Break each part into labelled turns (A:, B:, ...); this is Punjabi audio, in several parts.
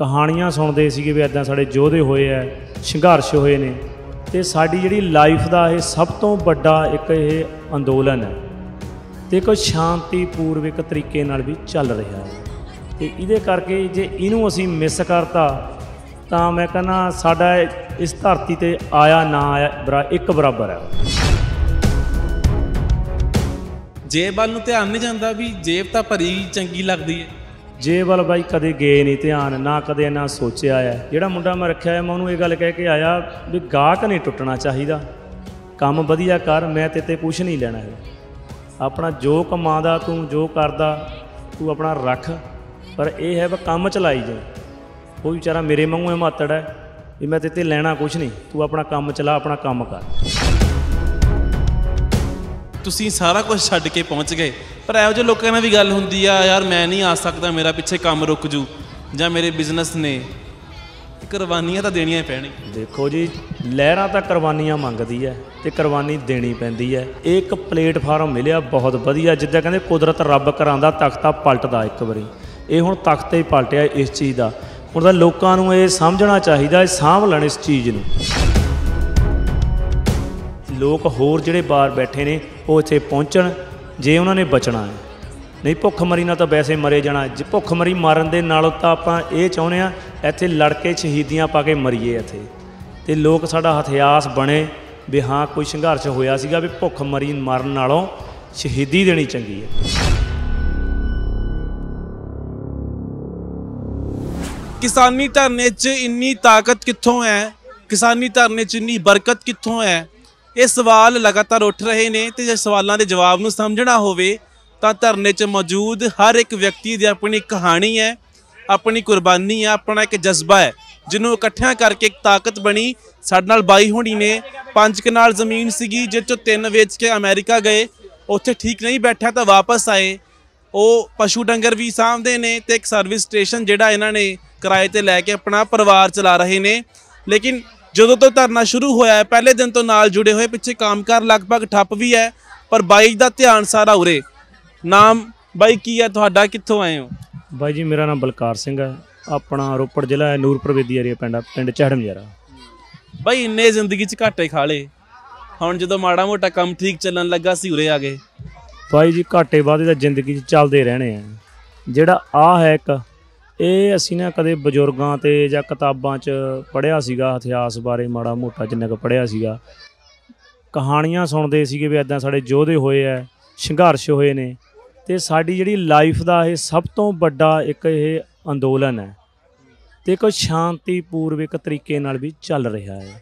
A: ਕਹਾਣੀਆਂ ਸੁਣਦੇ ਸੀਗੇ ਵੀ ਐਦਾਂ ਸਾਡੇ ਯੋਧੇ ਹੋਏ ਐ ਸੰਘਰਸ਼ ਹੋਏ ਨੇ ਤੇ ਸਾਡੀ ਜਿਹੜੀ ਲਾਈਫ ਦਾ ਇਹ ਸਭ ਤੋਂ ਵੱਡਾ ਇੱਕ ਇਹ ਅੰਦੋਲਨ ਹੈ ਤੇ ਕੋਈ ਸ਼ਾਂਤੀ ਪੂਰਵਕ ਤਰੀਕੇ ਨਾਲ ਵੀ ਚੱਲ ਰਿਹਾ ਹੈ ਤੇ ਇਹਦੇ ਕਰਕੇ ਜੇ ਇਹਨੂੰ ਅਸੀਂ ਮਿਸ ਕਰਤਾ ਤਾਂ ਮੈਂ ਕਹਿੰਦਾ ਸਾਡਾ ਇਸ ਧਰਤੀ ਤੇ ਆਇਆ ਨਾ ਆਇਆ ਇੱਕ ਬਰਾਬਰ ਹੈ ਜੇਬ
B: ਵੱਲ ਨੂੰ ਧਿਆਨ ਨਹੀਂ ਜਾਂਦਾ ਵੀ ਜੇਬ ਤਾਂ ਭਰੀ ਚੰਗੀ ਲੱਗਦੀ ਹੈ
A: ਜੇ ਵੱਲ ਬਾਈ ਕਦੇ ਗਏ ਨਹੀਂ ਧਿਆਨ ਨਾ ਕਦੇ ਨਾ ਸੋਚਿਆ ਆ ਜਿਹੜਾ ਮੁੰਡਾ ਮੈਂ ਰੱਖਿਆ ਆ ਮੈਂ ਉਹਨੂੰ ਇਹ ਗੱਲ ਕਹਿ ਕੇ ਆਇਆ ਵੀ ਗਾਹਕ ਨਹੀਂ ਟੁੱਟਣਾ ਚਾਹੀਦਾ ਕੰਮ ਵਧੀਆ ਕਰ ਮੈਂ ਤੇ ਤੇ ਕੁਛ ਨਹੀਂ ਲੈਣਾ ਹੈ ਆਪਣਾ ਜੋ ਕਮਾਦਾ ਤੂੰ ਜੋ ਕਰਦਾ ਤੂੰ ਆਪਣਾ ਰੱਖ ਪਰ ਇਹ ਹੈ ਵੀ ਕੰਮ ਚਲਾਈ ਜਾ ਕੋਈ ਵਿਚਾਰਾ ਮੇਰੇ ਮੰਗੂ ਹੈ ਮਾਤੜ ਹੈ ਵੀ ਮੈਂ ਤੇ ਤੇ ਲੈਣਾ ਕੁਝ ਨਹੀਂ ਤੂੰ ਆਪਣਾ ਕੰਮ ਚਲਾ ਆਪਣਾ ਕੰਮ ਕਰ
B: ਤੁਸੀਂ ਸਾਰਾ ਕੁਝ ਛੱਡ ਕੇ ਪਹੁੰਚ ਗਏ ਪਰ ਇਹੋ ਜਿਹੇ ਲੋਕਾਂ ਨਾਲ ਵੀ ਗੱਲ ਹੁੰਦੀ ਆ ਯਾਰ ਮੈਂ ਨਹੀਂ ਆ ਸਕਦਾ ਮੇਰਾ ਪਿੱਛੇ ਕੰਮ ਰੁਕ ਜੂ ਜਾਂ ਮੇਰੇ ਬਿਜ਼ਨਸ ਨੇ ਕੁਰਬਾਨੀਆਂ ਤਾਂ ਦੇਣੀਆਂ ਹੀ ਪੈਣੀ
A: ਦੇਖੋ ਜੀ ਲਹਿਰਾਂ ਤਾਂ ਕੁਰਬਾਨੀਆਂ ਮੰਗਦੀ ਐ ਤੇ ਕੁਰਬਾਨੀ ਦੇਣੀ ਪੈਂਦੀ ਐ ਇੱਕ ਪਲੇਟਫਾਰਮ ਮਿਲਿਆ ਬਹੁਤ ਵਧੀਆ ਜਿੱਦਾਂ ਕਹਿੰਦੇ ਕੁਦਰਤ ਰੱਬ ਕਰਾਂਦਾ ਤਖਤਾ ਪਲਟਦਾ ਇੱਕ ਵਾਰੀ ਇਹ ਹੁਣ ਤਖਤੇ ਹੀ ਪਲਟਿਆ ਇਸ ਚੀਜ਼ ਦਾ ਹੁਣ ਤਾਂ ਲੋਕਾਂ ਨੂੰ ਇਹ ਸਮਝਣਾ ਚਾਹੀਦਾ ਇਹ ਸਾਂਭ ਲੈਣ ਇਸ ਚੀਜ਼ ਨੂੰ ਲੋਕ ਹੋਰ ਜਿਹੜੇ ਬਾਹਰ ਬੈਠੇ ਨੇ ਉਹ ਇੱਥੇ ਪਹੁੰਚਣ ਜੇ ਉਹਨਾਂ ਨੇ ਬਚਣਾ ਹੈ ਨਹੀਂ ਭੁੱਖਮਰੀ ਨਾਲ ਤਾਂ ਵੈਸੇ ਮਰੇ ਜਾਣਾ ਜੇ ਭੁੱਖਮਰੀ ਮਰਨ ਦੇ ਨਾਲ ਤਾਂ ਆਪਾਂ ਇਹ ਚਾਹੁੰਦੇ ਆ ਇੱਥੇ ਲੜ ਕੇ ਸ਼ਹੀਦੀਆਂ ਪਾ ਕੇ ਮਰੀਏ ਇੱਥੇ ਤੇ ਲੋਕ ਸਾਡਾ ਹਥਿਆਸ ਬਣੇ ਵੀ ਹਾਂ ਕੋਈ ਸੰਘਰਸ਼ ਹੋਇਆ ਸੀਗਾ ਵੀ ਭੁੱਖਮਰੀ ਮਰਨ ਨਾਲੋਂ ਸ਼ਹੀਦੀ ਦੇਣੀ ਚੰਗੀ ਹੈ
B: ਕਿਸਾਨੀ ਧਰਨੇ 'ਚ ਇੰਨੀ ਤਾਕਤ ਕਿੱਥੋਂ ਹੈ ਕਿਸਾਨੀ ਧਰਨੇ 'ਚ ਇੰਨੀ ਬਰਕਤ ਕਿੱਥੋਂ ਹੈ ਇਹ ਸਵਾਲ ਲਗਾਤਾਰ ਉੱਠ ਰਹੇ ਨੇ ਤੇ ਜੇ ਸਵਾਲਾਂ ਦੇ ਜਵਾਬ ਨੂੰ ਸਮਝਣਾ ਹੋਵੇ ਤਾਂ ਧਰਨੇ 'ਚ ਮੌਜੂਦ ਹਰ ਇੱਕ ਵਿਅਕਤੀ ਦੀ ਆਪਣੀ ਕਹਾਣੀ ਹੈ ਆਪਣੀ ਕੁਰਬਾਨੀ ਹੈ ਆਪਣਾ ਇੱਕ ਜਜ਼ਬਾ ਹੈ ਜਿਹਨੂੰ ਇਕੱਠਿਆਂ ਕਰਕੇ ਇੱਕ ਤਾਕਤ ਬਣੀ ਸਾਡੇ ਨਾਲ ਬਾਈ ਹੁਣੀ ਨੇ ਪੰਜ ਕਨਾਲ ਜ਼ਮੀਨ ਸੀਗੀ ਜਿਸ ਚੋਂ ਤਿੰਨ ਵੇਚ ਕੇ ਅਮਰੀਕਾ ਗਏ ਉੱਥੇ ਠੀਕ ਨਹੀਂ ਬੈਠਿਆ ਤਾਂ ਵਾਪਸ ਆਏ ਉਹ ਪਸ਼ੂ ਡੰਗਰ ਵੀ ਸਾਹਮਦੇ ਨੇ ਤੇ ਇੱਕ ਸਰਵਿਸ ਸਟੇਸ਼ਨ ਜਿਹੜਾ ਇਹਨਾਂ ਨੇ ਕਿਰਾਏ ਤੇ ਲੈ ਕੇ ਆਪਣਾ ਪਰਿਵਾਰ ਚਲਾ ਰਹੇ ਨੇ ਲੇਕਿਨ ਜਦੋਂ ਤੋਂ ਧਰਨਾ ਸ਼ੁਰੂ ਹੋਇਆ ਹੈ ਪਹਿਲੇ ਦਿਨ ਤੋਂ ਨਾਲ ਜੁੜੇ ਹੋਏ ਪਿੱਛੇ ਕਾਮਕਾਰ ਲਗਭਗ ਠੱਪ ਵੀ ਹੈ ਪਰ ਬਾਈ ਦਾ ਧਿਆਨ ਸਾਰਾ ਉਰੇ
A: ਨਾਮ ਬਾਈ ਕੀ ਹੈ ਤੁਹਾਡਾ ਕਿੱਥੋਂ ਆਏ ਹੋ ਬਾਈ ਜੀ ਮੇਰਾ ਨਾਮ ਬਲਕਾਰ ਸਿੰਘ ਹੈ ਆਪਣਾ ਰੋਪੜ ਜ਼ਿਲ੍ਹਾ ਹੈ ਨੂਰਪੁਰ ਵੇਦੀ ਏਰੀਆ ਪਿੰਡ ਪਿੰਡ ਚੜਮਜਾਰਾ
B: ਬਾਈ ਇੰਨੇ ਜ਼ਿੰਦਗੀ 'ਚ ਘਾਟੇ ਖਾ ਲੇ ਹੁਣ ਜਦੋਂ ਮਾੜਾ ਮੋਟਾ ਕੰਮ ਠੀਕ ਚੱਲਣ ਲੱਗਾ ਸੀ ਉਰੇ ਆ ਗਏ
A: ਬਾਈ ਜੀ ਘਾਟੇ ਵਾਦੇ ਦਾ ਜ਼ਿੰਦਗੀ 'ਚ ਚੱਲਦੇ ਰਹਿਣੇ ਆ ਜਿਹੜਾ ਆ ਹੈ ਇੱਕ ਇਹ ਅਸੀਂ ਨਾ ਕਦੇ ਬਜ਼ੁਰਗਾਂ ਤੇ ਜਾਂ ਕਿਤਾਬਾਂ 'ਚ ਪੜ੍ਹਿਆ ਸੀਗਾ ਇਤਿਹਾਸ ਬਾਰੇ ਮਾੜਾ ਮੋਟਾ ਜਿੰਨਾ ਕੁ ਪੜ੍ਹਿਆ ਸੀਗਾ ਕਹਾਣੀਆਂ ਸੁਣਦੇ ਸੀਗੇ ਵੀ ਐਦਾਂ ਸਾਡੇ ਯੋਧੇ ਹੋਏ ਐ ਸੰਘਰਸ਼ ਹੋਏ ਨੇ ਤੇ ਸਾਡੀ ਜਿਹੜੀ ਲਾਈਫ ਦਾ ਇਹ ਸਭ ਤੋਂ ਵੱਡਾ ਇੱਕ ਇਹ ਅੰਦੋਲਨ ਹੈ ਤੇ ਕੋਈ ਸ਼ਾਂਤੀਪੂਰਵਕ ਤਰੀਕੇ ਨਾਲ ਵੀ ਚੱਲ ਰਿਹਾ ਹੈ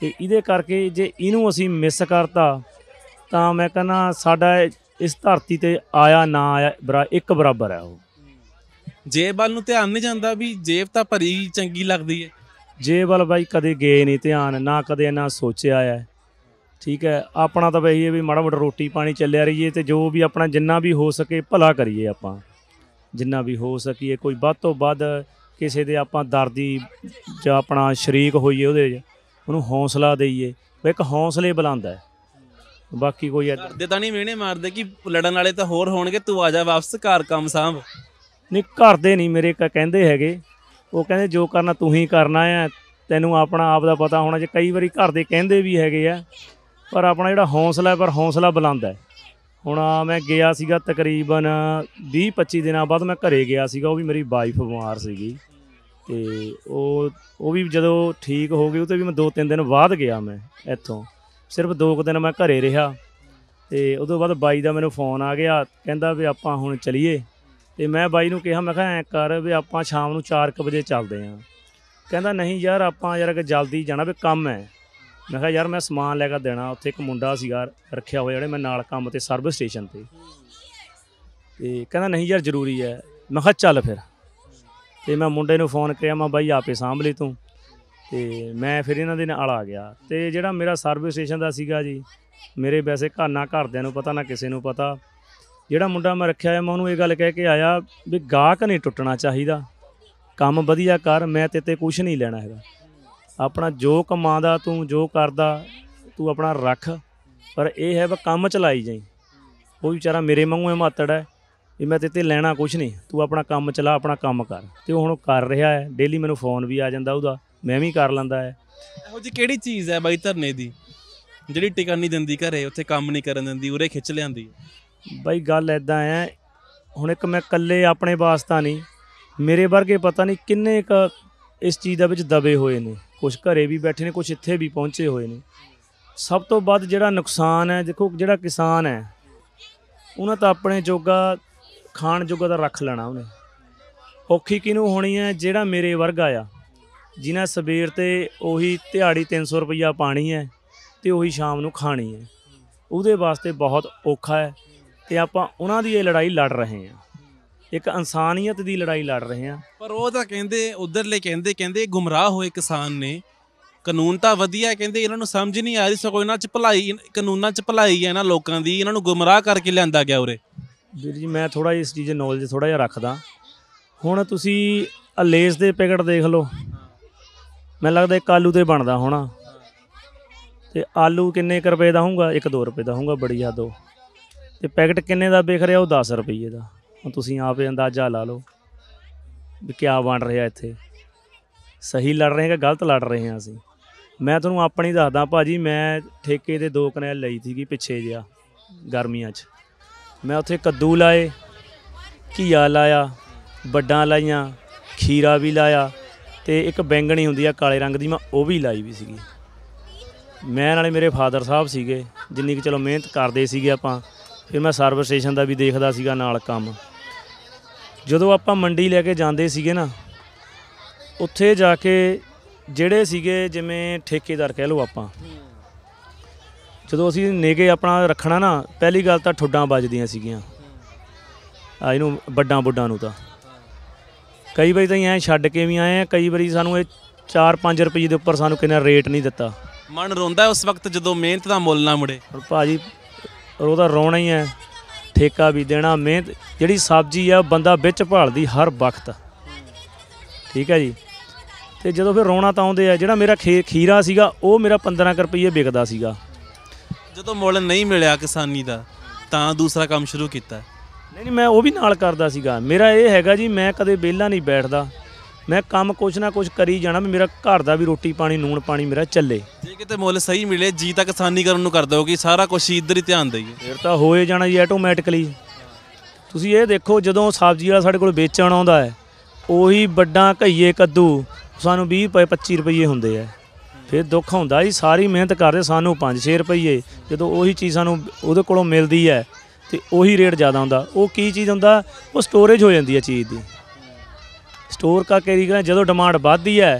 A: ਤੇ ਇਹਦੇ ਕਰਕੇ ਜੇ ਇਹਨੂੰ ਅਸੀਂ ਮਿਸ ਕਰਤਾ ਤਾਂ ਮੈਂ ਕਹਿੰਦਾ ਸਾਡਾ ਇਸ ਧਰਤੀ ਤੇ ਆਇਆ ਨਾ ਆਇਆ ਇੱਕ ਬਰਾਬਰ ਹੈ ਉਹ
B: ਜੇਬ ਵੱਲ ਨੂੰ ਧਿਆਨ ਨਹੀਂ ਜਾਂਦਾ ਵੀ ਜੇਬ ਤਾਂ ਭਰੀ ਚੰਗੀ ਲੱਗਦੀ ਹੈ
A: ਜੇਬ ਵੱਲ ਬਾਈ ਕਦੇ ਗਏ ਨਹੀਂ ਧਿਆਨ ਨਾ ਕਦੇ ਨਾ ਸੋਚਿਆ ਹੈ ਠੀਕ ਹੈ ਆਪਣਾ ਤਾਂ ਬਈ ਇਹ ਵੀ ਮੜਾ ਮੜਾ ਰੋਟੀ ਪਾਣੀ ਚੱਲਿਆ ਰਹੀਏ ਤੇ ਜੋ ਵੀ ਆਪਣਾ ਜਿੰਨਾ ਵੀ ਹੋ ਸਕੇ ਭਲਾ ਕਰੀਏ ਆਪਾਂ ਜਿੰਨਾ ਵੀ ਹੋ ਸਕੀਏ ਕੋਈ ਵੱਧ ਤੋਂ ਵੱਧ ਕਿਸੇ ਦੇ ਆਪਾਂ ਦਰਦੀ ਜਾਂ ਆਪਣਾ ਸ਼ਰੀਕ ਹੋਈਏ ਉਹਦੇ ਉਹਨੂੰ ਹੌਸਲਾ ਦੇਈਏ ਉਹ ਇੱਕ ਹੌਸਲੇ ਬੁਲੰਦ ਹੈ ਬਾਕੀ ਕੋਈ ਡਰਦੇ
B: ਤਾਂ ਨਹੀਂ ਮਿਹਣੇ ਮਾਰਦੇ ਕਿ ਲੜਨ ਵਾਲੇ ਤਾਂ ਹੋਰ ਹੋਣਗੇ ਤੂੰ ਆ ਜਾ ਵਾਪਸ ਘਰ ਕੰਮ ਸਾਂਭ
A: ਨਹੀਂ ਘਰ ਦੇ ਨਹੀਂ ਮੇਰੇ ਕਹਿੰਦੇ ਹੈਗੇ ਉਹ ਕਹਿੰਦੇ ਜੋ ਕਰਨਾ ਤੂੰ ਹੀ ਕਰਨਾ ਆ ਤੈਨੂੰ ਆਪਣਾ ਆਪ ਦਾ ਪਤਾ ਹੋਣਾ ਜੇ ਕਈ ਵਾਰੀ ਘਰ ਦੇ ਕਹਿੰਦੇ ਵੀ ਹੈਗੇ ਆ ਪਰ ਆਪਣਾ ਜਿਹੜਾ ਹੌਸਲਾ ਹੈ ਪਰ ਹੌਸਲਾ ਬੁਲੰਦ ਹੈ ਹੁਣ ਆ ਮੈਂ ਗਿਆ ਸੀਗਾ ਤਕਰੀਬਨ 20 25 ਦਿਨਾਂ ਬਾਅਦ ਮੈਂ ਘਰੇ ਗਿਆ ਸੀਗਾ ਉਹ ਵੀ ਮੇਰੀ ਵਾਈਫ ਬਿਮਾਰ ਸੀਗੀ ਤੇ ਉਹ ਉਹ ਵੀ ਜਦੋਂ ਠੀਕ ਹੋ ਗਈ ਉਹ ਤੇ ਵੀ ਮੈਂ 2-3 ਦਿਨ ਬਾਅਦ ਗਿਆ ਮੈਂ ਇੱਥੋਂ ਸਿਰਫ 2 ਦਿਨ ਮੈਂ ਘਰੇ ਰਿਹਾ ਤੇ ਉਦੋਂ ਬਾਅਦ ਬਾਈ ਦਾ ਮੈਨੂੰ ਫੋਨ ਆ ਗਿਆ ਕਹਿੰਦਾ ਵੀ ਆਪਾਂ ਹੁਣ ਚਲੀਏ ਤੇ ਮੈਂ ਬਾਈ ਨੂੰ ਕਿਹਾ ਮੈਂ ਕਿਹਾ ਐ ਕਰ ਵੀ ਆਪਾਂ ਸ਼ਾਮ ਨੂੰ 4:00 ਵਜੇ ਚੱਲਦੇ ਆਂ ਕਹਿੰਦਾ ਨਹੀਂ ਯਾਰ ਆਪਾਂ ਯਾਰ ਕਿ ਜਲਦੀ ਜਾਣਾ ਵੀ ਕੰਮ ਐ ਮੈਂ ਕਿਹਾ ਯਾਰ ਮੈਂ ਸਮਾਨ ਲੈ ਕੇ ਦੇਣਾ ਉੱਥੇ ਇੱਕ ਮੁੰਡਾ ਸੀਗਾ ਰੱਖਿਆ ਹੋਇਆ ਜਿਹੜੇ ਮੈਂ ਨਾਲ ਕੰਮ ਤੇ ਸਰਵਿਸ ਸਟੇਸ਼ਨ ਤੇ ਤੇ ਕਹਿੰਦਾ ਨਹੀਂ ਯਾਰ ਜ਼ਰੂਰੀ ਐ ਮੈਂ ਕਿਹਾ ਚੱਲ ਫਿਰ ਤੇ ਮੈਂ ਮੁੰਡੇ ਨੂੰ ਫੋਨ ਕਰਿਆ ਮੈਂ ਬਾਈ ਆਪੇ ਸਾਂਭ ਲਈ ਤੂੰ ਤੇ ਮੈਂ ਫਿਰ ਇਹਨਾਂ ਦੇ ਨਾਲ ਆ ਗਿਆ ਤੇ ਜਿਹੜਾ ਮੇਰਾ ਸਰਵਿਸ ਸਟੇਸ਼ਨ ਦਾ ਸੀਗਾ ਜੀ ਮੇਰੇ ਵੈਸੇ ਘਰ ਨਾ ਘਰਦਿਆਂ ਨੂੰ ਪਤਾ ਨਾ ਕਿਸੇ ਨੂੰ ਪਤਾ ਜਿਹੜਾ ਮੁੰਡਾ ਮੈਂ ਰੱਖਿਆ ਆ ਮੈਂ ਉਹਨੂੰ ਇਹ ਗੱਲ ਕਹਿ ਕੇ ਆਇਆ ਵੀ ਗਾਹਕ ਨਹੀਂ ਟੁੱਟਣਾ ਚਾਹੀਦਾ ਕੰਮ ਵਧੀਆ ਕਰ ਮੈਂ ਤੇ ਤੇ ਕੁਝ ਨਹੀਂ ਲੈਣਾ ਹੈਗਾ ਆਪਣਾ ਜੋ ਕਮਾਦਾ ਤੂੰ ਜੋ ਕਰਦਾ ਤੂੰ ਆਪਣਾ ਰੱਖ ਪਰ ਇਹ ਹੈ ਵਾ ਕੰਮ ਚਲਾਈ ਜਾਈ ਉਹ ਵਿਚਾਰਾ ਮੇਰੇ ਵਾਂਗੂ ਮਾਤੜ ਹੈ ਵੀ ਮੈਂ ਤੇ ਤੇ ਲੈਣਾ ਕੁਝ ਨਹੀਂ ਤੂੰ ਆਪਣਾ ਕੰਮ ਚਲਾ ਆਪਣਾ ਕੰਮ ਕਰ ਤੇ ਉਹ ਹੁਣ ਕਰ ਰਿਹਾ ਹੈ ਡੇਲੀ ਮੈਨੂੰ ਫੋਨ ਵੀ ਆ ਜਾਂਦਾ ਉਹਦਾ ਮੈਂ ਵੀ ਕਰ ਲੈਂਦਾ ਹੈ
B: ਇਹੋ ਜੀ ਕਿਹੜੀ ਚੀਜ਼ ਹੈ ਬਾਈ ਧਰਨੇ ਦੀ ਜਿਹੜੀ ਟਿਕਾ ਨਹੀਂ ਦਿੰਦੀ ਘਰੇ ਉੱਥੇ ਕੰਮ ਨਹੀਂ ਕਰਨ ਦਿੰਦੀ ਉਰੇ ਖਿੱਚ ਲਿਆਂਦੀ
A: ਬਾਈ ਗੱਲ ਐਦਾਂ ਐ ਹੁਣ ਇੱਕ ਮੈਂ ਇਕੱਲੇ ਆਪਣੇ ਵਾਸਤਾ ਨਹੀਂ ਮੇਰੇ ਵਰਗੇ ਪਤਾ ਨਹੀਂ ਕਿੰਨੇ ਕ ਇਸ ਚੀਜ਼ ਦੇ ਵਿੱਚ ਦਬੇ ਹੋਏ ਨੇ ਕੁਝ ਘਰੇ ਵੀ ਬੈਠੇ ਨੇ ਕੁਝ ਇੱਥੇ ਵੀ ਪਹੁੰਚੇ ਹੋਏ ਨੇ ਸਭ ਤੋਂ ਵੱਧ ਜਿਹੜਾ ਨੁਕਸਾਨ ਹੈ ਦੇਖੋ ਜਿਹੜਾ ਕਿਸਾਨ ਹੈ ਉਹਨਾਂ ਤਾਂ ਆਪਣੇ ਜੋਗਾ ਖਾਣ ਜੋਗਾ ਤਾਂ ਰੱਖ ਲੈਣਾ ਉਹਨੇ ਔਖੀ ਕਿਨੂੰ ਹੋਣੀ ਹੈ ਜਿਹੜਾ ਮੇਰੇ ਵਰਗਾ ਆ ਜਿਨ੍ਹਾਂ ਸਵੇਰ ਤੇ ਉਹੀ ਦਿਹਾੜੀ 300 ਰੁਪਇਆ ਪਾਣੀ ਹੈ ਤੇ ਉਹੀ ਸ਼ਾਮ ਨੂੰ ਖਾਣੀ ਹੈ ਉਹਦੇ ਵਾਸਤੇ ਬਹੁਤ ਔਖਾ ਹੈ ਤੇ ਆਪਾਂ ਉਹਨਾਂ ਦੀ ਇਹ ਲੜਾਈ ਲੜ ਰਹੇ ਹਾਂ ਇੱਕ ਇਨਸਾਨੀਅਤ ਦੀ ਲੜਾਈ ਲੜ ਰਹੇ ਹਾਂ
B: ਪਰ ਉਹ ਤਾਂ ਕਹਿੰਦੇ ਉਧਰਲੇ ਕਹਿੰਦੇ ਕਹਿੰਦੇ ਗੁੰਮਰਾਹ ਹੋਏ ਕਿਸਾਨ ਨੇ ਕਾਨੂੰਨ ਤਾਂ ਵਧੀਆ ਕਹਿੰਦੇ ਇਹਨਾਂ ਨੂੰ ਸਮਝ ਨਹੀਂ ਆ ਰਹੀ ਸਗੋਂ ਇਹਨਾਂ 'ਚ ਭਲਾਈ ਕਾਨੂੰਨਾਂ 'ਚ ਭਲਾਈ ਹੈ ਇਹਨਾਂ ਲੋਕਾਂ ਦੀ ਇਹਨਾਂ ਨੂੰ ਗੁੰਮਰਾਹ ਕਰਕੇ ਲਿਆਂਦਾ ਗਿਆ ਉਰੇ
A: ਵੀਰ ਜੀ ਮੈਂ ਥੋੜਾ ਇਸ ਚੀਜ਼ ਨੌਲੇਜ ਥੋੜਾ ਜਿਹਾ ਰੱਖਦਾ ਹੁਣ ਤੁਸੀਂ ਅਲੇਸ ਦੇ ਪੈਕਟ ਦੇਖ ਲਓ ਮੈਨੂੰ ਲੱਗਦਾ ਇੱਕ ਆਲੂ ਤੇ ਬਣਦਾ ਹੋਣਾ ਤੇ ਆਲੂ ਕਿੰਨੇ ਰੁਪਏ ਦਾ ਹੋਊਗਾ 1-2 ਰੁਪਏ ਦਾ ਹੋਊਗਾ ਬੜੀ ਜ਼ਿਆਦਾ ਤੇ ਪੈਕਟ ਕਿੰਨੇ ਦਾ ਵੇਖ ਰਿਹਾ ਉਹ 10 ਰੁਪਏ ਦਾ ਹੁਣ ਤੁਸੀਂ ਆਪੇ ਅੰਦਾਜ਼ਾ ਲਾ ਲਓ ਵੀ ਕੀ ਬਣ ਰਿਹਾ ਇੱਥੇ ਸਹੀ ਲੜ ਰਹੇ ਹਾਂ ਕਿ ਗਲਤ ਲੜ ਰਹੇ ਹਾਂ ਅਸੀਂ ਮੈਂ ਤੁਹਾਨੂੰ ਆਪਣੀ ਦੱਸਦਾ ਭਾਜੀ ਮੈਂ ਠੇਕੇ ਦੇ ਦੋ ਕਨੈਲ ਲਈ ਸੀਗੀ ਪਿੱਛੇ ਜਿਆ ਗਰਮੀਆਂ 'ਚ ਮੈਂ ਉੱਥੇ ਕੱਦੂ ਲਾਏ ਘੀਆ ਲਾਇਆ ਵੱਡਾਂ ਲਾਈਆਂ ਖੀਰਾ ਵੀ ਲਾਇਆ ਤੇ ਇੱਕ ਬੈਂਗਣੀ ਹੁੰਦੀ ਆ ਕਾਲੇ ਰੰਗ ਦੀ ਮੈਂ ਉਹ ਵੀ ਲਾਈ ਵੀ ਸੀਗੀ ਮੈਂ ਨਾਲੇ ਮੇਰੇ ਫਾਦਰ ਸਾਹਿਬ ਸੀਗੇ ਜਿੰਨੀ ਕਿ ਚਲੋ ਮਿਹਨਤ ਕਰਦੇ ਸੀਗੇ ਆਪਾਂ ਫਿਰ ਮੈਂ ਸਰਵਿਸ ਸਟੇਸ਼ਨ ਦਾ ਵੀ ਦੇਖਦਾ ਸੀਗਾ ਨਾਲ ਕੰਮ ਜਦੋਂ ਆਪਾਂ ਮੰਡੀ ਲੈ ਕੇ ਜਾਂਦੇ ਸੀਗੇ ਨਾ ਉੱਥੇ ਜਾ ਕੇ ਜਿਹੜੇ ਸੀਗੇ ਜਿਵੇਂ ਠੇਕੇਦਾਰ ਕਹਿ ਲਓ ਆਪਾਂ ਜਦੋਂ ਅਸੀਂ ਨੇਗੇ ਆਪਣਾ ਰੱਖਣਾ ਨਾ ਪਹਿਲੀ ਗੱਲ ਤਾਂ ਠੁੱਡਾਂ ਵੱਜਦੀਆਂ ਸੀਗੀਆਂ ਆ ਇਹਨੂੰ ਵੱਡਾਂ ਬੁੱਢਾਂ ਨੂੰ ਤਾਂ ਕਈ ਵਾਰੀ ਤਾਂ ਐ ਛੱਡ ਕੇ ਵੀ ਆਏ ਆ ਕਈ ਵਾਰੀ ਸਾਨੂੰ ਇਹ 4-5 ਰੁਪਏ ਦੇ ਉੱਪਰ ਸਾਨੂੰ ਕਿੰਨਾ ਰੇਟ ਨਹੀਂ ਦਿੱਤਾ
B: ਮਨ ਰੋਂਦਾ ਉਸ ਵਕਤ
A: ਜਦੋਂ ਮਿਹਨਤ ਦਾ ਮੁੱਲ ਨਾ ਮੁੜੇ ਪਰ ਭਾਜੀ ਔਰ ਉਹਦਾ ਰੋਣਾ ਹੀ ਹੈ ਠੇਕਾ ਵੀ ਦੇਣਾ ਮਿਹਨਤ ਜਿਹੜੀ ਸਬਜ਼ੀ ਆ ਬੰਦਾ ਵਿੱਚ ਭਾਲਦੀ ਹਰ ਵਕਤ ਠੀਕ ਹੈ ਜੀ ਤੇ ਜਦੋਂ ਫਿਰ ਰੋਣਾ ਤਾਂ ਆਉਂਦੇ ਆ ਜਿਹੜਾ ਮੇਰਾ ਖੀਰਾ ਸੀਗਾ ਉਹ ਮੇਰਾ 15 ਰੁਪਏ ਵਿਕਦਾ ਸੀਗਾ
B: ਜਦੋਂ ਮੁੱਲ ਨਹੀਂ ਮਿਲਿਆ ਕਿਸਾਨੀ ਦਾ ਤਾਂ ਦੂਸਰਾ ਕੰਮ ਸ਼ੁਰੂ ਕੀਤਾ
A: ਨਹੀਂ ਨਹੀਂ ਮੈਂ ਉਹ ਵੀ ਨਾਲ ਕਰਦਾ ਸੀਗਾ ਮੇਰਾ ਇਹ ਹੈਗਾ ਜੀ ਮੈਂ ਕਦੇ ਵਿਹਲਾ ਨਹੀਂ ਬੈਠਦਾ ਮੈਂ ਕੰਮ ਕੁਛ ਨਾ ਕੁਛ ਕਰੀ ਜਾਣਾ ਵੀ ਮੇਰਾ ਘਰ ਦਾ ਵੀ ਰੋਟੀ ਪਾਣੀ ਨੂਣ ਪਾਣੀ ਮੇਰਾ ਚੱਲੇ
B: ਜੇ ਕਿਤੇ ਮੁੱਲ ਸਹੀ ਮਿਲੇ ਜੀ ਤਾਂ ਕਿਸਾਨੀ ਕਰਨ ਨੂੰ ਹੋ ਕਿ ਸਾਰਾ ਕੁਝ ਇੱਧਰ ਹੀ ਧਿਆਨ ਦਈਏ
A: ਫਿਰ ਤਾਂ ਹੋਏ ਜਾਣਾ ਜੀ ਆਟੋਮੈਟਿਕਲੀ ਤੁਸੀਂ ਇਹ ਦੇਖੋ ਜਦੋਂ ਸਬਜ਼ੀ ਵਾਲਾ ਸਾਡੇ ਕੋਲ ਵੇਚਣ ਆਉਂਦਾ ਹੈ ਉਹੀ ਵੱਡਾ ਘਈਏ ਕੱਦੂ ਸਾਨੂੰ 20 ਪਏ 25 ਰੁਪਏ ਹੁੰਦੇ ਆ ਫਿਰ ਦੁੱਖ ਹੁੰਦਾ ਜੀ ਸਾਰੀ ਮਿਹਨਤ ਕਰਦੇ ਸਾਨੂੰ 5-6 ਰੁਪਏ ਜਦੋਂ ਉਹੀ ਚੀਜ਼ ਸਾਨੂੰ ਉਹਦੇ ਕੋਲੋਂ ਮਿਲਦੀ ਹੈ ਤੇ ਉਹੀ ਰੇਟ ਜ਼ਿਆਦਾ ਹੁੰਦਾ ਉਹ ਕੀ ਚੀਜ਼ ਹੁੰਦਾ ਉਹ ਸਟੋਰੇਜ ਹੋ ਜਾਂਦੀ ਹੈ ਚੀਜ਼ ਦੀ ਸਟੋਰ ਕਾ ਕਰੀ ਗਏ ਜਦੋਂ ਡਿਮਾਂਡ ਵੱਧਦੀ ਹੈ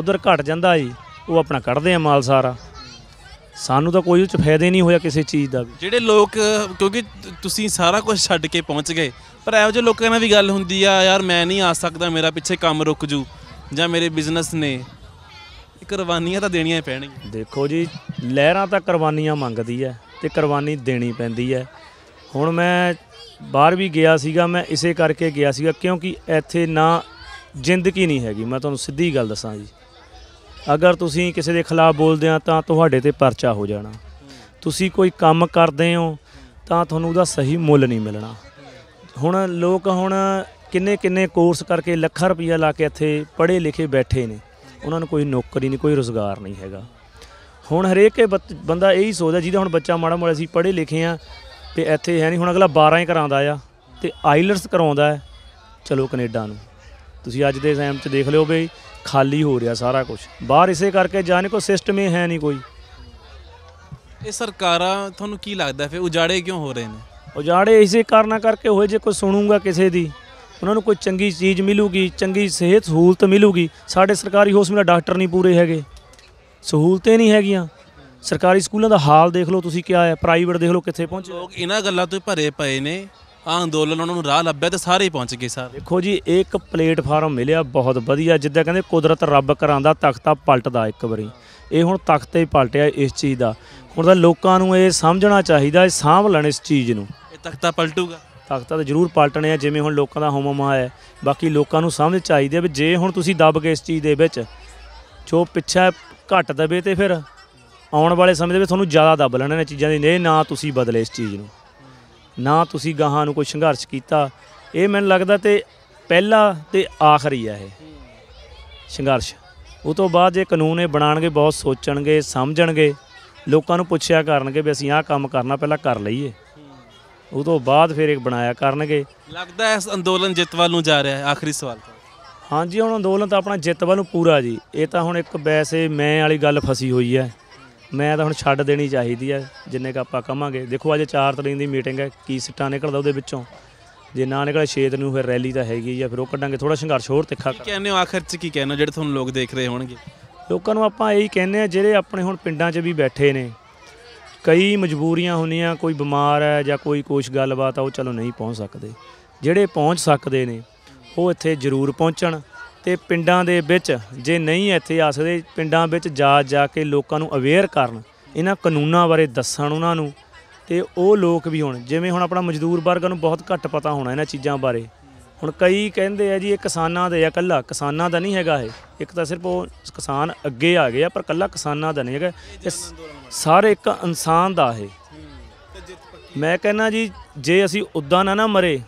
A: ਉਧਰ ਘਟ ਜਾਂਦਾ ਜੀ ਉਹ ਆਪਣਾ ਕੱਢਦੇ ਆ ਮਾਲ ਸਾਰਾ ਸਾਨੂੰ ਤਾਂ ਕੋਈ ਉਹ ਚ ਫਾਇਦਾ ਨਹੀਂ ਹੋਇਆ ਕਿਸੇ ਚੀਜ਼ ਦਾ ਵੀ
B: ਜਿਹੜੇ ਲੋਕ ਕਿਉਂਕਿ ਤੁਸੀਂ ਸਾਰਾ ਕੁਝ ਛੱਡ ਕੇ ਪਹੁੰਚ ਗਏ ਪਰ ਇਹੋ ਜਿਹੇ ਲੋਕਾਂ ਨਾਲ ਵੀ ਗੱਲ ਹੁੰਦੀ ਆ ਯਾਰ ਮੈਂ ਨਹੀਂ ਆ ਸਕਦਾ ਮੇਰਾ ਪਿੱਛੇ ਕੰਮ ਰੁਕ ਜੂ ਜਾਂ ਮੇਰੇ ਬਿਜ਼ਨਸ ਨੇ ਕੁਰਬਾਨੀਆਂ ਤਾਂ ਦੇਣੀਆਂ ਹੀ ਪੈਣਗੀਆਂ
A: ਦੇਖੋ ਜੀ ਲਹਿਰਾਂ ਤਾਂ ਕੁਰਬਾਨੀਆਂ ਮੰਗਦੀ ਐ ਤੇ ਕੁਰਬਾਨੀ ਦੇਣੀ ਪੈਂਦੀ ਐ ਹੁਣ ਮੈਂ ਬਾਹਰ ਵੀ ਗਿਆ ਸੀਗਾ ਮੈਂ ਇਸੇ ਕਰਕੇ ਗਿਆ ਸੀਗਾ ਕਿਉਂਕਿ ਇੱਥੇ ਨਾ ਜ਼ਿੰਦਗੀ ਨਹੀਂ ਹੈਗੀ ਮੈਂ ਤੁਹਾਨੂੰ ਸਿੱਧੀ ਗੱਲ ਦੱਸਾਂ ਜੀ ਅਗਰ ਤੁਸੀਂ ਕਿਸੇ ਦੇ ਖਿਲਾਫ ਬੋਲਦੇ ਆ ਤਾਂ ਤੁਹਾਡੇ ਤੇ ਪਰਚਾ ਹੋ ਜਾਣਾ ਤੁਸੀਂ ਕੋਈ ਕੰਮ ਕਰਦੇ ਹੋ ਤਾਂ ਤੁਹਾਨੂੰ ਉਹਦਾ ਸਹੀ ਮੁੱਲ ਨਹੀਂ ਮਿਲਣਾ ਹੁਣ ਲੋਕ ਹੁਣ ਕਿੰਨੇ ਕਿੰਨੇ ਕੋਰਸ ਕਰਕੇ ਲੱਖਾਂ ਰੁਪਈਆ ਲਾ ਕੇ ਇੱਥੇ ਪੜ੍ਹੇ ਲਿਖੇ ਬੈਠੇ ਨੇ ਉਹਨਾਂ ਨੂੰ ਕੋਈ ਨੌਕਰੀ ਨਹੀਂ ਕੋਈ ਰੋਜ਼ਗਾਰ ਨਹੀਂ ਹੈਗਾ ਹੁਣ ਹਰੇਕ ਬੰਦਾ ਇਹੀ ਸੋਚਦਾ ਜਿਹਦਾ ਹੁਣ ਬੱਚਾ ਮਾੜਾ ਮੋੜਾ ਸੀ ਪੜ੍ਹੇ ਲਿਖੇ ਆ ਤੇ ਇੱਥੇ ਹੈ ਨਹੀਂ ਹੁਣ ਅਗਲਾ 12 ਹੀ ਕਰਾਉਂਦਾ ਆ ਤੇ ਆਈਲਟਸ ਕਰਾਉਂਦਾ ਚਲੋ ਕੈਨੇਡਾ ਨੂੰ ਤੁਸੀਂ ਅੱਜ ਦੇ ਐਗਜ਼ਾਮ 'ਚ ਦੇਖ ਲਿਓ ਬਈ ਖਾਲੀ ਹੋ ਰਿਹਾ ਸਾਰਾ ਕੁਝ ਬਾਹਰ ਇਸੇ ਕਰਕੇ ਜਾਣੇ ਕੋ ਸਿਸਟਮ ਹੀ ਹੈ ਨਹੀਂ ਕੋਈ
B: ਇਹ ਸਰਕਾਰਾਂ ਤੁਹਾਨੂੰ ਕੀ ਲੱਗਦਾ ਫਿਰ ਉਜਾੜੇ ਕਿਉਂ ਹੋ ਰਹੇ ਨੇ
A: ਉਜਾੜੇ ਇਸੇ ਕਾਰਨਾ ਕਰਕੇ ਹੋਏ ਜੇ ਕੋਈ ਸੁਣੂਗਾ ਕਿਸੇ ਦੀ ਉਹਨਾਂ ਨੂੰ ਕੋਈ ਚੰਗੀ ਚੀਜ਼ ਮਿਲੂਗੀ ਚੰਗੀ ਸਿਹਤ ਸਹੂਲਤ ਮਿਲੂਗੀ ਸਾਡੇ ਸਰਕਾਰੀ ਹਸਪਤਾਲ ਡਾਕਟਰ ਨਹੀਂ ਪੂਰੇ ਹੈਗੇ ਸਹੂਲਤਾਂ ਨਹੀਂ ਹੈਗੀਆਂ ਸਰਕਾਰੀ ਸਕੂਲਾਂ ਦਾ ਹਾਲ ਦੇਖ ਲਓ ਤੁਸੀਂ ਕੀ ਹੈ ਪ੍ਰਾਈਵੇਟ ਦੇਖ ਲਓ ਕਿੱਥੇ ਪਹੁੰਚੇ ਲੋਕ
B: ਇਹਨਾਂ ਗੱਲਾਂ ਤੋਂ ਭਰੇ ਪਏ ਨੇ ਆ ਅੰਦੋਲਨ ਉਹਨਾਂ ਨੂੰ ਰਾਹ ਲੱਭਿਆ ਤੇ ਸਾਰੇ ਹੀ ਪਹੁੰਚ ਗਏ ਸਰ ਦੇਖੋ
A: ਜੀ ਇੱਕ ਪਲੇਟਫਾਰਮ ਮਿਲਿਆ ਬਹੁਤ ਵਧੀਆ ਜਿੱਦਾਂ ਕਹਿੰਦੇ ਕੁਦਰਤ ਰੱਬ ਕਰਾਂਦਾ ਤਖਤਾ ਪਲਟਦਾ ਇੱਕ ਵਾਰੀ ਇਹ ਹੁਣ ਤਖਤੇ ਹੀ ਪਲਟਿਆ ਇਸ ਚੀਜ਼ ਦਾ ਹੁਣ ਤਾਂ ਲੋਕਾਂ ਨੂੰ ਇਹ ਸਮਝਣਾ ਚਾਹੀਦਾ ਇਹ ਸਾਂਭ ਲੈਣ ਇਸ ਚੀਜ਼ ਨੂੰ ਇਹ ਤਖਤਾ ਪਲਟੂਗਾ ਤਖਤਾ ਤਾਂ ਜ਼ਰੂਰ ਪਲਟਣੇ ਆ ਜਿਵੇਂ ਹੁਣ ਲੋਕਾਂ ਦਾ ਹੋਮ ਆਇਆ ਬਾਕੀ ਲੋਕਾਂ ਨੂੰ ਸਮਝ ਚਾਹੀਦੀ ਹੈ ਵੀ ਜੇ ਹੁਣ ਤੁਸੀਂ ਦੱਬ ਕੇ ਇਸ ਚੀਜ਼ ਦੇ ਵਿੱਚ ਜੋ ਪਿੱਛਾ ਘਟ ਦਵੇ ਤੇ ਫਿਰ ਆਉਣ ਵਾਲੇ ਸਮੇਂ ਦੇ ਵਿੱਚ ਤੁਹਾਨੂੰ ਜ਼ਿਆਦਾ ਦੱਬ ਲੈਣਾ ਨੇ ਚੀਜ਼ਾਂ ਦੀ ਇਹ ਨਾ ਤੁਸੀਂ ਬਦਲੇ ਇਸ ਚੀਜ਼ ਨੂੰ ਨਾ ਤੁਸੀਂ ਗਾਹਾਂ ਨੂੰ ਕੋਈ ਸੰਘਰਸ਼ ਕੀਤਾ ਇਹ ਮੈਨੂੰ ਲੱਗਦਾ ਤੇ ਪਹਿਲਾ ਤੇ ਆਖਰੀ ਆ ਇਹ ਸੰਘਰਸ਼ ਉਹ ਤੋਂ ਬਾਅਦ ਜੇ ਕਾਨੂੰਨ ਇਹ ਬਣਾਣਗੇ ਬਹੁਤ ਸੋਚਣਗੇ ਸਮਝਣਗੇ ਲੋਕਾਂ ਨੂੰ ਪੁੱਛਿਆ ਕਰਨਗੇ ਵੀ ਅਸੀਂ ਆਹ ਕੰਮ ਕਰਨਾ ਪਹਿਲਾਂ ਕਰ ਲਈਏ ਉਹ ਤੋਂ ਬਾਅਦ ਫਿਰ ਇੱਕ ਬਣਾਇਆ ਕਰਨਗੇ
B: ਲੱਗਦਾ ਇਸ ਅੰਦੋਲਨ ਜਿੱਤ ਵੱਲ ਨੂੰ ਜਾ ਰਿਹਾ ਹੈ ਆਖਰੀ ਸਵਾਲ
A: ਹਾਂਜੀ ਹੁਣ ਅੰਦੋਲਨ ਤਾਂ ਆਪਣਾ ਜਿੱਤ ਵੱਲ ਨੂੰ ਪੂਰਾ ਜੀ ਇਹ ਤਾਂ ਹੁਣ ਇੱਕ ਵੈਸੇ ਮੈਂ ਵਾਲੀ ਗੱਲ ਫਸੀ ਹੋਈ ਹੈ ਮੈਂ ਤਾਂ ਹੁਣ ਛੱਡ ਦੇਣੀ ਚਾਹੀਦੀ ਆ ਜਿੰਨੇ ਕ ਆਪਾਂ ਕਵਾਂਗੇ ਦੇਖੋ ਅੱਜ 4 ਤਰੀਕ ਦੀ ਮੀਟਿੰਗ ਹੈ ਕੀ ਸਿੱਟਾ ਨਿਕਲਦਾ ਉਹਦੇ ਵਿੱਚੋਂ ਜੇ ਨਾ ਨਿਕਲੇ ਛੇਦ ਨੂੰ ਫਿਰ ਰੈਲੀ ਤਾਂ ਹੈਗੀ ਆ ਫਿਰ ਉਹ ਕੱਢਾਂਗੇ ਥੋੜਾ ਸੰਘਰਸ਼ ਹੋਰ ਤਿੱਖਾ ਕੀ ਕਹਿੰਦੇ ਹੋ ਆਖਰ 'ਚ ਕੀ ਕਹਿਣਾ ਜਿਹੜੇ ਤੁਹਾਨੂੰ ਲੋਕ ਦੇਖ ਰਹੇ ਹੋਣਗੇ ਲੋਕਾਂ ਨੂੰ ਆਪਾਂ ਇਹੀ ਕਹਿੰਦੇ ਆ ਜਿਹੜੇ ਆਪਣੇ ਹੁਣ ਪਿੰਡਾਂ 'ਚ ਵੀ ਬੈਠੇ ਨੇ ਕਈ ਮਜਬੂਰੀਆਂ ਹੁੰਦੀਆਂ ਕੋਈ ਬਿਮਾਰ ਹੈ ਜਾਂ ਕੋਈ ਕੁਛ ਗੱਲਬਾਤ ਆ ਉਹ ਚਲੋ ਨਹੀਂ ਪਹੁੰਚ ਸਕਦੇ ਜਿਹੜੇ ਪਹੁੰਚ ਸਕਦੇ ਨੇ ਉਹ ਇੱਥੇ ਜ਼ਰੂਰ ਪਹੁੰਚਣ ਤੇ ਪਿੰਡਾਂ ਦੇ ਵਿੱਚ ਜੇ ਨਹੀਂ ਇੱਥੇ ਆ ਸਕਦੇ ਪਿੰਡਾਂ ਵਿੱਚ ਜਾ ਜਾ ਕੇ ਲੋਕਾਂ ਨੂੰ ਅਵੇਅਰ ਕਰਨ ਇਹਨਾਂ ਕਾਨੂੰਨਾਂ ਬਾਰੇ ਦੱਸਣ ਉਹਨਾਂ ਨੂੰ ਤੇ ਉਹ ਲੋਕ ਵੀ ਹੁਣ ਜਿਵੇਂ ਹੁਣ ਆਪਣਾ ਮਜ਼ਦੂਰ ਵਰਗ ਨੂੰ ਬਹੁਤ ਘੱਟ ਪਤਾ ਹੋਣਾ ਇਹਨਾਂ ਚੀਜ਼ਾਂ ਬਾਰੇ ਹੁਣ ਕਈ ਕਹਿੰਦੇ ਆ ਜੀ ਇਹ ਕਿਸਾਨਾਂ ਦੇ ਆ ਕੱਲਾ ਕਿਸਾਨਾਂ ਦਾ ਨਹੀਂ ਹੈਗਾ ਇਹ ਇੱਕ ਤਾਂ ਸਿਰਫ ਉਹ ਕਿਸਾਨ ਅੱਗੇ ਆ ਗਏ ਆ ਪਰ ਕੱਲਾ ਕਿਸਾਨਾਂ ਦਾ ਨਹੀਂ ਹੈਗਾ ਇਹ ਸਾਰੇ ਇੱਕ ਇਨਸਾਨ ਦਾ ਇਹ ਮੈਂ ਕਹਿੰਦਾ ਜੀ ਜੇ ਅਸੀਂ ਉਦਾਂ ਨਾ ਨਾ ਮਰੇ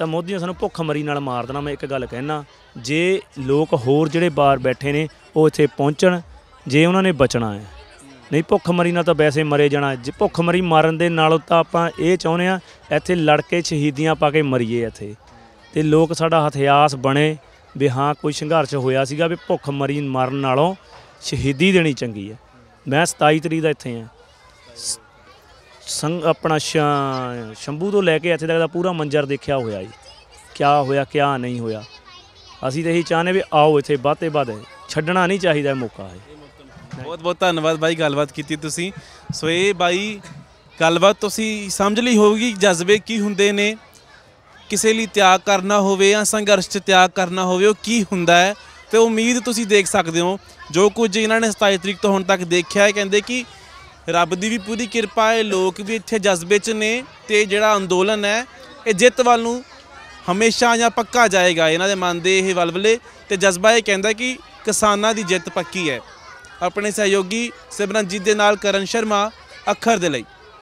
A: ਤਾਂ ਮੋਦੀ ਨੇ ਸਾਨੂੰ ਭੁੱਖ ਮਰੀ ਨਾਲ ਮਾਰ ਦੇਣਾ ਮੈਂ ਇੱਕ ਗੱਲ ਕਹਿਣਾ ਜੇ ਲੋਕ ਹੋਰ ਜਿਹੜੇ ਬਾਹਰ ਬੈਠੇ ਨੇ ਉਹ ਇੱਥੇ ਪਹੁੰਚਣ ਜੇ ਉਹਨਾਂ ਨੇ ਬਚਣਾ ਹੈ ਨਹੀਂ ਭੁੱਖ ਮਰੀ ਨਾਲ ਤਾਂ ਵੈਸੇ ਮਰੇ ਜਾਣਾ ਜੇ ਭੁੱਖ ਮਰੀ ਮਾਰਨ ਦੇ ਨਾਲ ਤਾਂ ਆਪਾਂ ਇਹ ਚਾਹੁੰਦੇ ਆ ਇੱਥੇ ਲੜ ਕੇ ਸ਼ਹੀਦੀਆਂ ਪਾ ਕੇ ਮਰੀਏ ਇੱਥੇ ਤੇ ਲੋਕ ਸਾਡਾ ਹਥਿਆਸ ਬਣੇ ਵੀ ਹਾਂ ਕੋਈ ਸੰਘਰਸ਼ ਹੋਇਆ ਸੀਗਾ ਵੀ ਭੁੱਖ ਮਰੀ ਮਾਰਨ ਨਾਲੋਂ ਸ਼ਹੀਦੀ ਦੇਣੀ ਚੰਗੀ ਹੈ ਮੈਂ 27 ਤਰੀਕ ਦਾ ਇੱਥੇ ਆ ਸੰਗ ਆਪਣਾ ਸ਼ੰਭੂ ਤੋਂ ਲੈ ਕੇ ਇੱਥੇ ਤੱਕ ਦਾ ਪੂਰਾ ਮੰਜਰ ਦੇਖਿਆ ਹੋਇਆ ਜੀ ਕਿਆ ਹੋਇਆ ਕਿਆ ਨਹੀਂ ਹੋਇਆ ਅਸੀਂ ਤਾਂ ਇਹ ਚਾਹਨੇ ਵੀ ਆਓ ਇੱਥੇ ਬਾਤੇ ਬਾਦ ਛੱਡਣਾ ਨਹੀਂ ਚਾਹੀਦਾ ਮੌਕਾ ਹੈ
B: ਬਹੁਤ ਬਹੁਤ ਧੰਨਵਾਦ ਬਾਈ ਗੱਲਬਾਤ ਕੀਤੀ ਤੁਸੀਂ ਸੋ ਇਹ ਬਾਈ ਗੱਲਬਾਤ ਤੁਸੀਂ ਸਮਝ ਲਈ ਹੋਊਗੀ ਜਜ਼ਬੇ ਕੀ ਹੁੰਦੇ ਨੇ ਕਿਸੇ ਲਈ ਤਿਆਗ ਕਰਨਾ ਹੋਵੇ ਜਾਂ ਸੰਘਰਸ਼ 'ਚ ਤਿਆਗ ਕਰਨਾ ਹੋਵੇ ਉਹ ਕੀ ਹੁੰਦਾ ਹੈ ਤੇ ਉਮੀਦ ਤੁਸੀਂ ਦੇਖ ਸਕਦੇ ਹੋ ਜੋ ਕੁਝ ਇਹਨਾਂ ਨੇ 27 ਤਰੀਕ ਤੋਂ ਹੁਣ ਤੱਕ ਦੇਖਿਆ ਹੈ ਕਹਿੰਦੇ ਕਿ ਰੱਬ ਦੀ ਵੀ ਪੂਰੀ ਕਿਰਪਾ ਹੈ ਲੋਕ ਵੀ ਇੱਥੇ ਜਜ਼ਬੇ 'ਚ ਨੇ ਤੇ ਜਿਹੜਾ ਅੰਦੋਲਨ ਹੈ ਇਹ ਜਿੱਤ ਵੱਲ ਨੂੰ ਹਮੇਸ਼ਾ ਜਾਂ ਪੱਕਾ ਜਾਏਗਾ ਇਹਨਾਂ ਦੇ ਮਨ ਦੇ ਇਹ ਵਲਵਲੇ ਤੇ ਜਜ਼ਬਾ ਇਹ ਕਹਿੰਦਾ ਕਿ ਕਿਸਾਨਾਂ ਦੀ ਜਿੱਤ ਪੱਕੀ ਹੈ ਆਪਣੇ ਸਹਿਯੋਗੀ ਸਿਮਰਨਜੀਤ ਦੇ ਨਾਲ ਕਰਨ ਸ਼ਰਮਾ ਅੱਖਰ ਦੇ ਲਈ